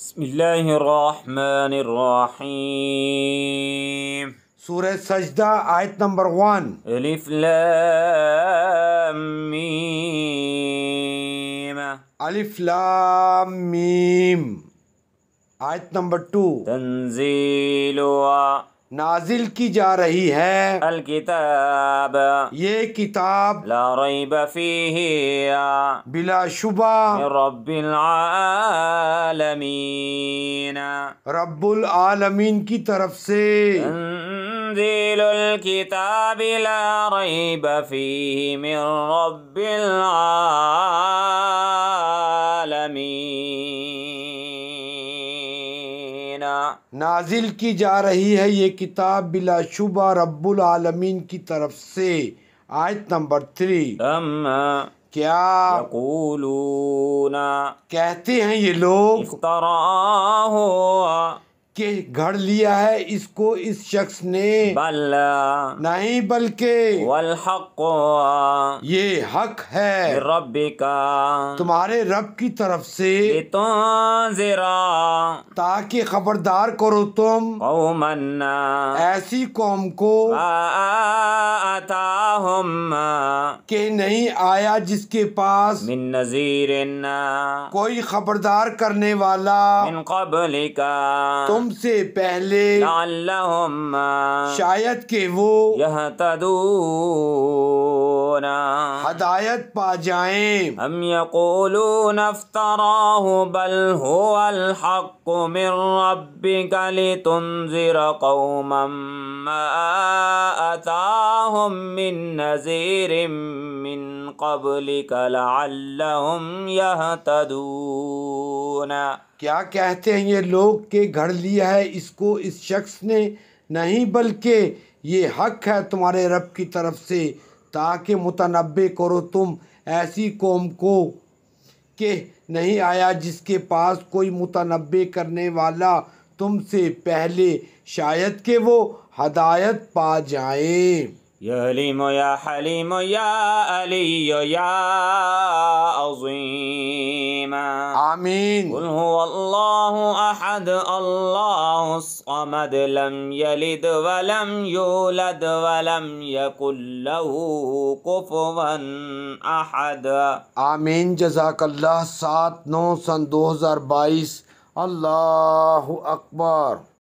بسم الله الرحمن الرحيم سورة سجدة آیت آية نمبر 1 الف لام ميم الف لام ميم آیت آية نمبر 2 تنزيل و نازل کی جا رہی ہے الکتاب یہ کتاب لا ریب فیہ بلا شبہ رب العالمین رب العالمین کی طرف سے دل الکتاب لا ریب فیہ من رب العالمین نازل کی جا رہی ہے یہ کتاب بلا شبہ رب العالمین کی طرف سے آیت نمبر تھری کیا کہتے ہیں یہ لوگ کہ گھڑ لیا ہے اس کو اس شخص نے نہیں بلکہ والحق یہ حق ہے رب کا تمہارے رب کی طرف سے تاکہ خبردار کرو تم او منا ایسی قوم کو کہ نہیں آیا جس کے پاس من نظیر کوئی خبردار کرنے والا من قبل کا تم ہم سے پہلے شاید کہ وہ یہتدونا ہدایت پا جائیں ہم یقولون افتراہ بل ہوا الحق من ربک لتنزر قوما ما آتاہم من نزیر من قبلک لعلہم یہتدونا کیا کہتے ہیں یہ لوگ کہ گھڑ لیا ہے اس کو اس شخص نے نہیں بلکہ یہ حق ہے تمہارے رب کی طرف سے تاکہ متنوع کرو تم ایسی قوم کو کہ نہیں آیا جس کے پاس کوئی متنوع کرنے والا تم سے پہلے شاید کہ وہ ہدایت پا جائیں یا یا یا یا حلیم حلیم علی قل هو الله الله الصمد لم يلد ولم ولم يولد يكن له كفوا کون آمین جزاك الله سات نو سن دو ہزار بائیس اللہ اکبر